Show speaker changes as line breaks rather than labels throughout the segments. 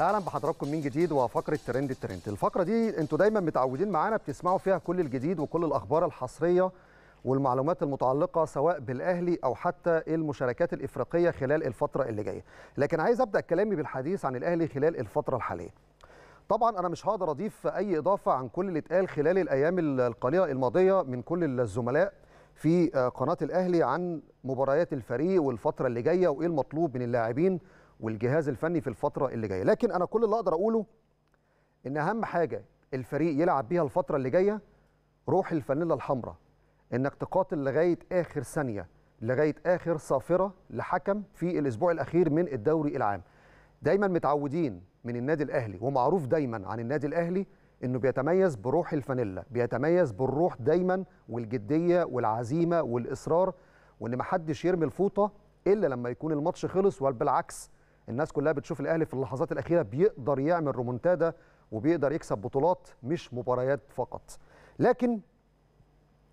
اهلا بحضراتكم من جديد وفقره ترند الترند الفقره دي انتوا دايما متعودين معانا بتسمعوا فيها كل الجديد وكل الاخبار الحصريه والمعلومات المتعلقه سواء بالاهلي او حتى المشاركات الافريقيه خلال الفتره اللي جايه لكن عايز ابدا كلامي بالحديث عن الاهلي خلال الفتره الحاليه طبعا انا مش هقدر اضيف اي اضافه عن كل اللي اتقال خلال الايام القليله الماضيه من كل الزملاء في آه، قناه الاهلي عن مباريات الفريق والفتره اللي جايه وايه المطلوب من اللاعبين والجهاز الفني في الفتره اللي جايه لكن انا كل اللي اقدر اقوله ان اهم حاجه الفريق يلعب بيها الفتره اللي جايه روح الفانيلا الحمراء انك تقاتل لغايه اخر ثانيه لغايه اخر صافره لحكم في الاسبوع الاخير من الدوري العام دايما متعودين من النادي الاهلي ومعروف دايما عن النادي الاهلي انه بيتميز بروح الفانيلا بيتميز بالروح دايما والجديه والعزيمه والاصرار وان محدش يرمي الفوطه الا لما يكون الماتش خلص وبالعكس الناس كلها بتشوف الاهلي في اللحظات الاخيره بيقدر يعمل رومونتادا وبيقدر يكسب بطولات مش مباريات فقط لكن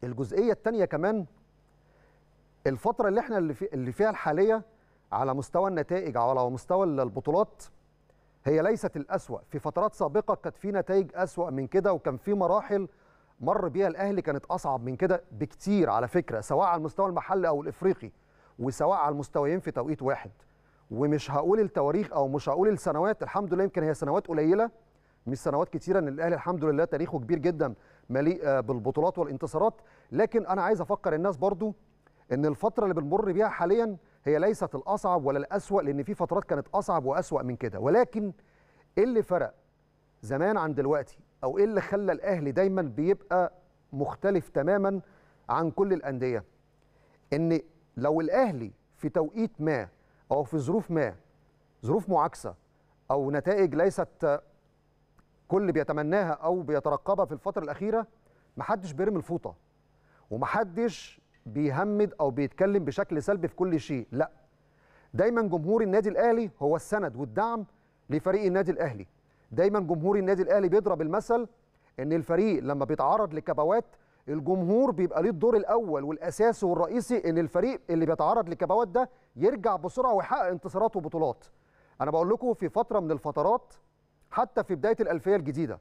الجزئيه الثانيه كمان الفتره اللي احنا اللي, في اللي فيها الحاليه على مستوى النتائج او على مستوى البطولات هي ليست الأسوأ في فترات سابقة كانت في نتائج أسوأ من كده وكان في مراحل مر بيها الأهلي كانت أصعب من كده بكتير على فكرة سواء على المستوى المحلي أو الإفريقي وسواء على المستويين في توقيت واحد ومش هقول التواريخ او مش هقول السنوات الحمد لله يمكن هي سنوات قليله مش سنوات كتيره ان الاهلي الحمد لله تاريخه كبير جدا مليء آه، بالبطولات والانتصارات لكن انا عايز افكر الناس برضو ان الفتره اللي بنمر بيها حاليا هي ليست الاصعب ولا الاسوا لان في فترات كانت اصعب واسوا من كده ولكن ايه اللي فرق زمان عن دلوقتي او ايه اللي خلى الاهلي دايما بيبقى مختلف تماما عن كل الانديه ان لو الاهلي في توقيت ما أو في ظروف ما ظروف معاكسة أو نتائج ليست كل بيتمناها أو بيترقبها في الفترة الأخيرة محدش بيرمي الفوطة ومحدش بيهمد أو بيتكلم بشكل سلبي في كل شيء لا دايما جمهور النادي الأهلي هو السند والدعم لفريق النادي الأهلي دايما جمهور النادي الأهلي بيضرب المثل ان الفريق لما بيتعرض لكبوات الجمهور بيبقى ليه الدور الاول والاساسي والرئيسي ان الفريق اللي بيتعرض لكبوات ده يرجع بسرعه ويحقق انتصارات وبطولات انا بقول لكم في فتره من الفترات حتى في بدايه الالفيه الجديده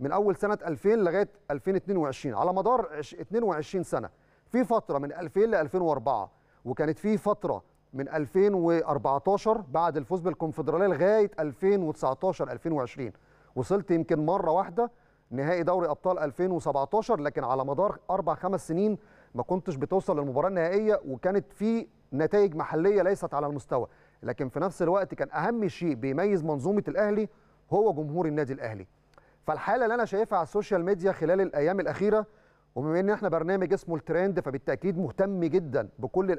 من اول سنه 2000 لغايه 2022 على مدار 22 سنه في فتره من 2000 ل 2004 وكانت في فتره من 2014 بعد الفوز بالكونفدراليه لغايه 2019 2020 وصلت يمكن مره واحده نهائي دوري ابطال 2017 لكن على مدار اربع خمس سنين ما كنتش بتوصل للمباراه النهائيه وكانت في نتائج محليه ليست على المستوى لكن في نفس الوقت كان اهم شيء بيميز منظومه الاهلي هو جمهور النادي الاهلي فالحاله اللي انا شايفها على السوشيال ميديا خلال الايام الاخيره وبما ان احنا برنامج اسمه الترند فبالتاكيد مهتم جدا بكل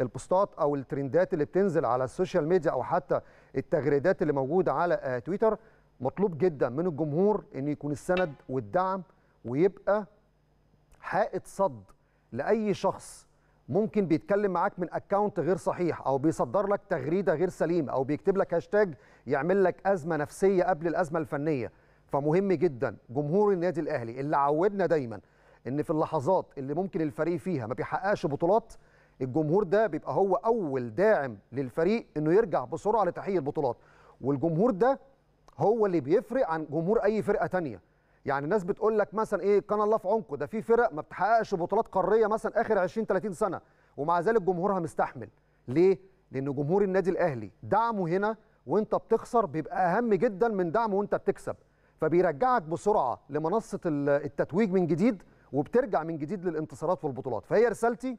البوستات او الترندات اللي بتنزل على السوشيال ميديا او حتى التغريدات اللي موجوده على آه، تويتر مطلوب جدا من الجمهور ان يكون السند والدعم ويبقى حائط صد لاي شخص ممكن بيتكلم معاك من اكونت غير صحيح او بيصدر لك تغريده غير سليمه او بيكتب لك هاشتاج يعمل لك ازمه نفسيه قبل الازمه الفنيه فمهم جدا جمهور النادي الاهلي اللي عودنا دايما ان في اللحظات اللي ممكن الفريق فيها ما بيحققش بطولات الجمهور ده بيبقى هو اول داعم للفريق انه يرجع بسرعه لتحقيق البطولات والجمهور ده هو اللي بيفرق عن جمهور اي فرقه تانية يعني الناس بتقول لك مثلا ايه كان الله في عمقه ده في فرق ما بتحققش بطولات قاريه مثلا اخر 20 30 سنه ومع ذلك جمهورها مستحمل ليه لان جمهور النادي الاهلي دعمه هنا وانت بتخسر بيبقى اهم جدا من دعمه وانت بتكسب فبيرجعك بسرعه لمنصه التتويج من جديد وبترجع من جديد للانتصارات والبطولات فهي رسالتي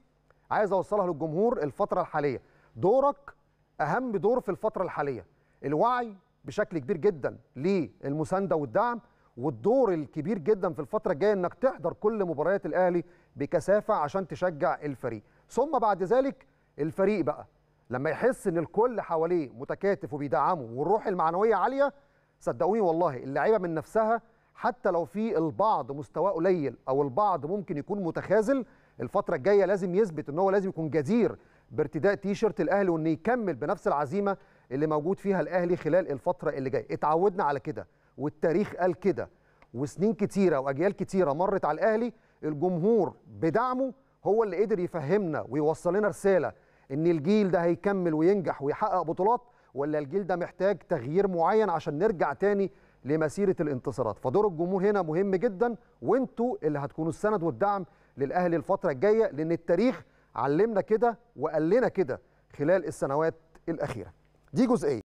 عايز اوصلها للجمهور الفتره الحاليه دورك اهم دور في الفتره الحاليه الوعي بشكل كبير جدا للمسانده والدعم والدور الكبير جدا في الفتره الجايه انك تحضر كل مباريات الاهلي بكثافه عشان تشجع الفريق ثم بعد ذلك الفريق بقى لما يحس ان الكل حواليه متكاتف وبيدعمه والروح المعنويه عاليه صدقوني والله اللعيبه من نفسها حتى لو في البعض مستواه قليل او البعض ممكن يكون متخاذل الفتره الجايه لازم يثبت ان هو لازم يكون جدير بارتداء تيشيرت الاهلي وانه يكمل بنفس العزيمه اللي موجود فيها الاهلي خلال الفتره اللي جايه اتعودنا على كده والتاريخ قال كده وسنين كتيره واجيال كتيره مرت على الاهلي الجمهور بدعمه هو اللي قدر يفهمنا ويوصل لنا رساله ان الجيل ده هيكمل وينجح ويحقق بطولات ولا الجيل ده محتاج تغيير معين عشان نرجع تاني لمسيره الانتصارات فدور الجمهور هنا مهم جدا وانتوا اللي هتكونوا السند والدعم للاهلي الفتره الجايه لان التاريخ علمنا كده وقال لنا كده خلال السنوات الاخيره digo-os-ei.